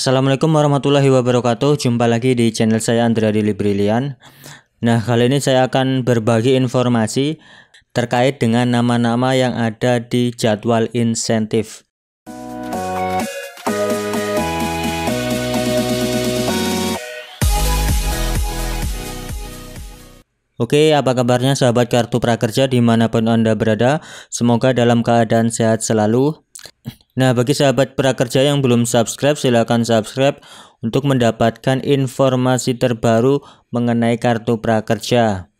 Assalamualaikum warahmatullahi wabarakatuh Jumpa lagi di channel saya Andra Dili Brilian Nah kali ini saya akan berbagi informasi Terkait dengan nama-nama yang ada di jadwal insentif Oke, apa kabarnya sahabat kartu prakerja dimanapun Anda berada? Semoga dalam keadaan sehat selalu. Nah, bagi sahabat prakerja yang belum subscribe, silakan subscribe untuk mendapatkan informasi terbaru mengenai kartu prakerja.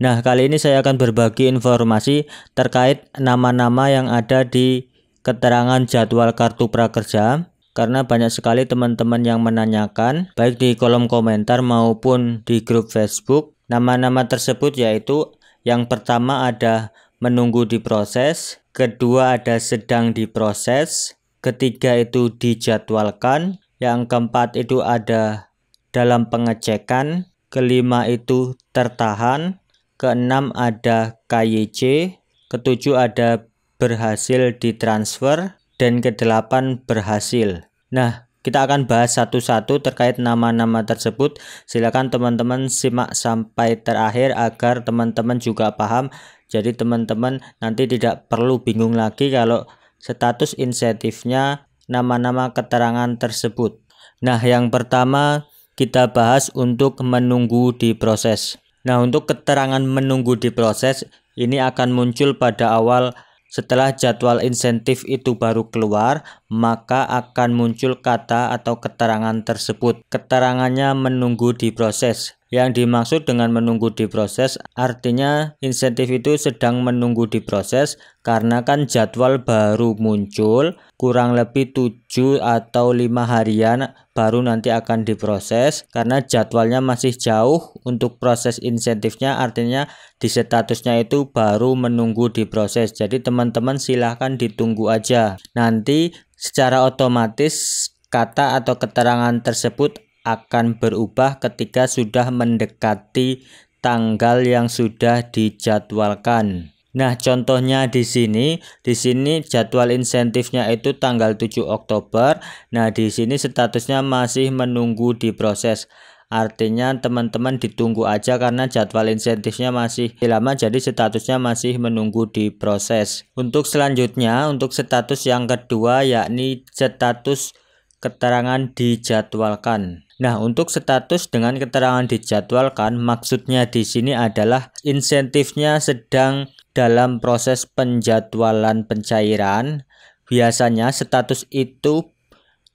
Nah, kali ini saya akan berbagi informasi terkait nama-nama yang ada di keterangan jadwal kartu prakerja karena banyak sekali teman-teman yang menanyakan baik di kolom komentar maupun di grup Facebook nama-nama tersebut yaitu yang pertama ada menunggu diproses kedua ada sedang diproses, ketiga itu dijadwalkan, yang keempat itu ada dalam pengecekan, kelima itu tertahan, keenam ada KYC, ketujuh ada berhasil ditransfer, dan kedelapan berhasil. Nah, kita akan bahas satu-satu terkait nama-nama tersebut. Silakan teman-teman simak sampai terakhir agar teman-teman juga paham jadi teman-teman nanti tidak perlu bingung lagi kalau status insentifnya nama-nama keterangan tersebut. Nah, yang pertama kita bahas untuk menunggu di proses. Nah, untuk keterangan menunggu di proses ini akan muncul pada awal setelah jadwal insentif itu baru keluar maka akan muncul kata atau keterangan tersebut. Keterangannya menunggu diproses. Yang dimaksud dengan menunggu diproses artinya insentif itu sedang menunggu diproses karena kan jadwal baru muncul kurang lebih 7 atau 5 harian baru nanti akan diproses karena jadwalnya masih jauh untuk proses insentifnya artinya di statusnya itu baru menunggu diproses jadi teman-teman silahkan ditunggu aja nanti Secara otomatis, kata atau keterangan tersebut akan berubah ketika sudah mendekati tanggal yang sudah dijadwalkan. Nah, contohnya di sini, di sini jadwal insentifnya itu tanggal 7 Oktober. Nah, di sini statusnya masih menunggu diproses. Artinya teman-teman ditunggu aja karena jadwal insentifnya masih lama jadi statusnya masih menunggu diproses. Untuk selanjutnya untuk status yang kedua yakni status keterangan dijadwalkan. Nah, untuk status dengan keterangan dijadwalkan, maksudnya di sini adalah insentifnya sedang dalam proses penjadwalan pencairan. Biasanya status itu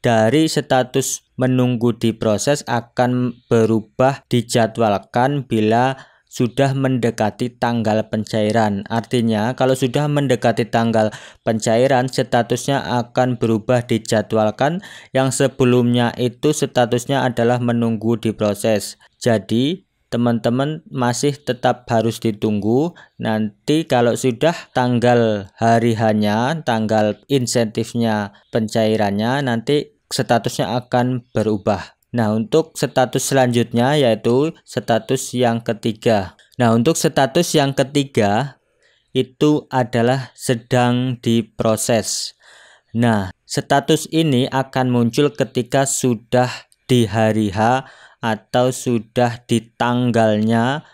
dari status menunggu diproses akan berubah dijadwalkan bila sudah mendekati tanggal pencairan. Artinya, kalau sudah mendekati tanggal pencairan, statusnya akan berubah dijadwalkan yang sebelumnya itu statusnya adalah menunggu diproses. Jadi, teman-teman masih tetap harus ditunggu. Nanti kalau sudah tanggal hari hanya, tanggal insentifnya pencairannya, nanti statusnya akan berubah. Nah, untuk status selanjutnya yaitu status yang ketiga. Nah, untuk status yang ketiga itu adalah sedang diproses. Nah, status ini akan muncul ketika sudah di hari H atau sudah di tanggalnya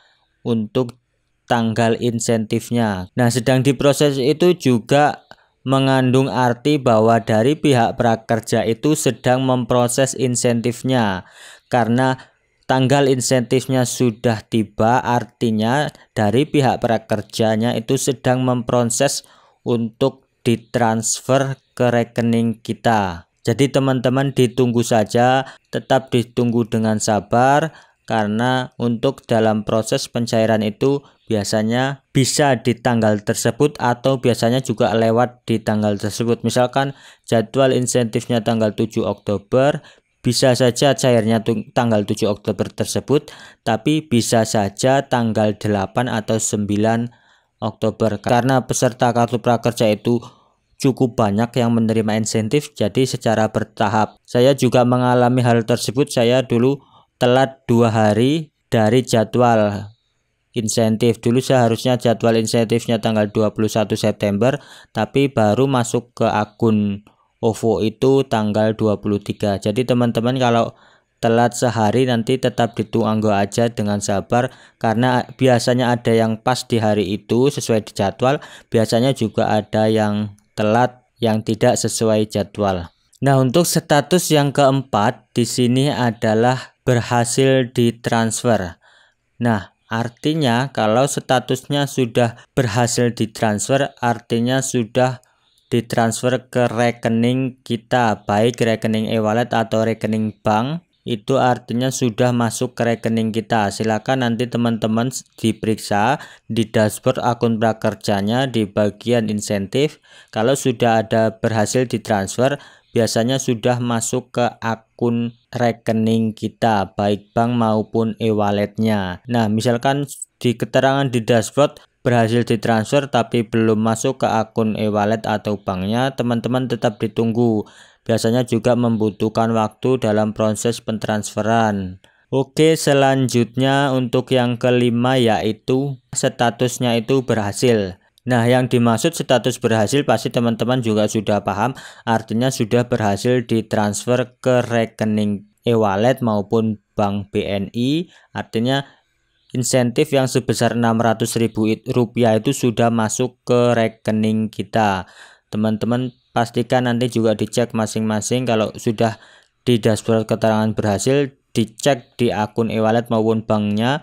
untuk tanggal insentifnya. Nah, sedang diproses itu juga mengandung arti bahwa dari pihak prakerja itu sedang memproses insentifnya karena tanggal insentifnya sudah tiba artinya dari pihak prakerjanya itu sedang memproses untuk ditransfer ke rekening kita jadi teman-teman ditunggu saja tetap ditunggu dengan sabar karena untuk dalam proses pencairan itu biasanya bisa di tanggal tersebut atau biasanya juga lewat di tanggal tersebut. Misalkan jadwal insentifnya tanggal 7 Oktober, bisa saja cairnya tanggal 7 Oktober tersebut, tapi bisa saja tanggal 8 atau 9 Oktober. Karena peserta kartu prakerja itu cukup banyak yang menerima insentif, jadi secara bertahap. Saya juga mengalami hal tersebut, saya dulu telat dua hari dari jadwal insentif. Dulu seharusnya jadwal insentifnya tanggal 21 September, tapi baru masuk ke akun OVO itu tanggal 23. Jadi teman-teman kalau telat sehari nanti tetap ditunggu aja dengan sabar karena biasanya ada yang pas di hari itu sesuai di jadwal, biasanya juga ada yang telat yang tidak sesuai jadwal. Nah, untuk status yang keempat di sini adalah berhasil ditransfer. Nah, Artinya kalau statusnya sudah berhasil ditransfer artinya sudah ditransfer ke rekening kita baik rekening e-wallet atau rekening bank itu artinya sudah masuk ke rekening kita silakan nanti teman-teman diperiksa di dashboard akun prakerjanya di bagian insentif kalau sudah ada berhasil ditransfer biasanya sudah masuk ke akun rekening kita baik bank maupun e-walletnya nah misalkan di keterangan di dashboard berhasil ditransfer tapi belum masuk ke akun e-wallet atau banknya teman-teman tetap ditunggu biasanya juga membutuhkan waktu dalam proses pentransferan Oke selanjutnya untuk yang kelima yaitu statusnya itu berhasil Nah, yang dimaksud status berhasil pasti teman-teman juga sudah paham, artinya sudah berhasil ditransfer ke rekening e-wallet maupun bank BNI, artinya insentif yang sebesar Rp600.000 itu sudah masuk ke rekening kita. Teman-teman pastikan nanti juga dicek masing-masing kalau sudah di dashboard keterangan berhasil dicek di akun e-wallet maupun banknya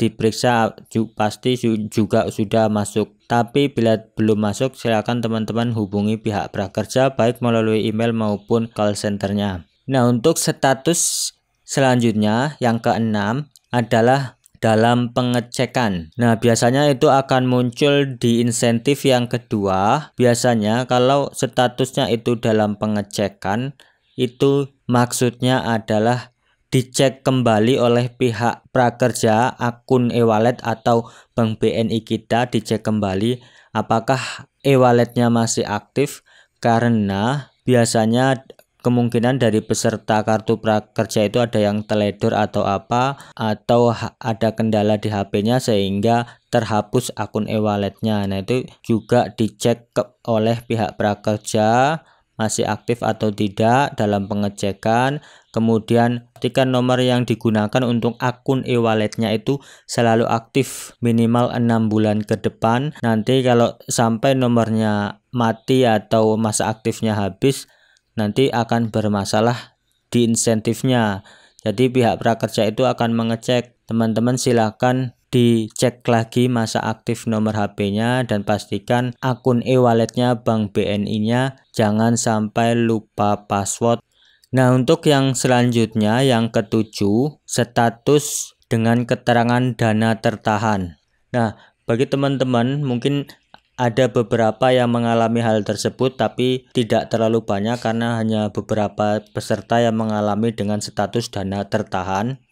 diperiksa pasti juga sudah masuk. Tapi bila belum masuk, silakan teman-teman hubungi pihak prakerja baik melalui email maupun call centernya. Nah, untuk status selanjutnya yang keenam adalah dalam pengecekan. Nah, biasanya itu akan muncul di insentif yang kedua. Biasanya kalau statusnya itu dalam pengecekan, itu maksudnya adalah dicek kembali oleh pihak prakerja akun e-wallet atau bank BNI kita dicek kembali apakah e-walletnya masih aktif karena biasanya kemungkinan dari peserta kartu prakerja itu ada yang teledor atau apa atau ada kendala di HP-nya sehingga terhapus akun e-walletnya nah itu juga dicek oleh pihak prakerja masih aktif atau tidak dalam pengecekan. Kemudian pastikan nomor yang digunakan untuk akun e-walletnya itu selalu aktif minimal enam bulan ke depan. Nanti kalau sampai nomornya mati atau masa aktifnya habis nanti akan bermasalah di insentifnya. Jadi pihak prakerja itu akan mengecek teman-teman silakan dicek lagi masa aktif nomor HP-nya dan pastikan akun e-walletnya Bank BNI-nya jangan sampai lupa password. Nah untuk yang selanjutnya yang ketujuh status dengan keterangan dana tertahan. Nah bagi teman-teman mungkin ada beberapa yang mengalami hal tersebut tapi tidak terlalu banyak karena hanya beberapa peserta yang mengalami dengan status dana tertahan.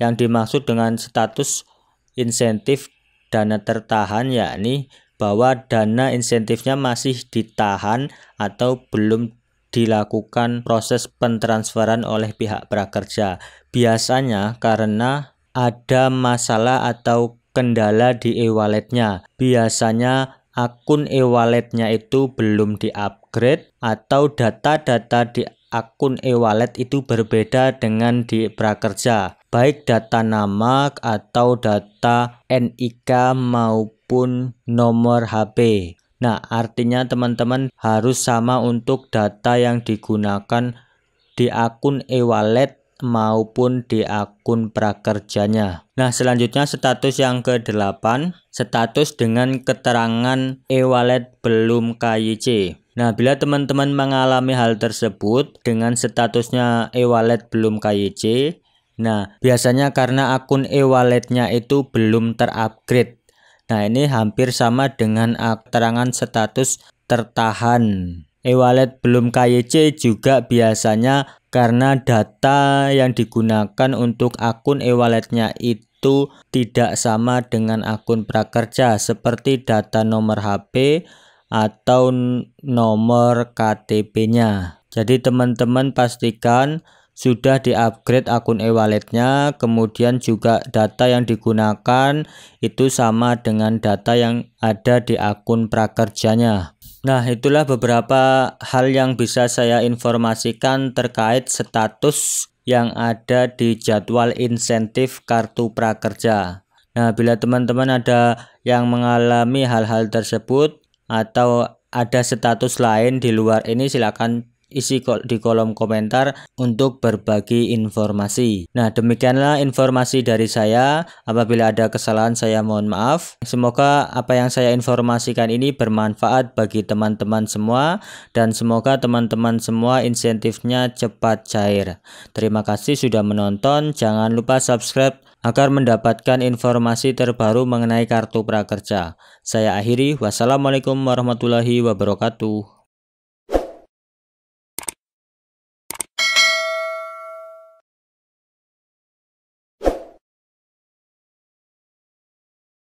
Yang dimaksud dengan status insentif dana tertahan yakni bahwa dana insentifnya masih ditahan atau belum dilakukan proses pentransferan oleh pihak prakerja. Biasanya karena ada masalah atau kendala di e-walletnya. Biasanya akun e-walletnya itu belum diupgrade atau data-data di akun e-wallet itu berbeda dengan di prakerja baik data nama atau data NIK maupun nomor HP. Nah, artinya teman-teman harus sama untuk data yang digunakan di akun e-wallet maupun di akun prakerjanya. Nah, selanjutnya status yang ke-8, status dengan keterangan e-wallet belum KYC. Nah, bila teman-teman mengalami hal tersebut dengan statusnya e-wallet belum KYC, Nah, biasanya karena akun e-walletnya itu belum terupgrade. Nah, ini hampir sama dengan keterangan status tertahan. E-wallet belum KYC juga biasanya karena data yang digunakan untuk akun e-walletnya itu tidak sama dengan akun prakerja seperti data nomor HP atau nomor KTP-nya. Jadi teman-teman pastikan sudah diupgrade akun e-walletnya kemudian juga data yang digunakan itu sama dengan data yang ada di akun prakerjanya Nah itulah beberapa hal yang bisa saya informasikan terkait status yang ada di jadwal insentif kartu prakerja Nah bila teman-teman ada yang mengalami hal-hal tersebut atau ada status lain di luar ini silakan isi di kolom komentar untuk berbagi informasi. Nah, demikianlah informasi dari saya. Apabila ada kesalahan saya mohon maaf. Semoga apa yang saya informasikan ini bermanfaat bagi teman-teman semua dan semoga teman-teman semua insentifnya cepat cair. Terima kasih sudah menonton. Jangan lupa subscribe agar mendapatkan informasi terbaru mengenai kartu prakerja. Saya akhiri, wassalamualaikum warahmatullahi wabarakatuh.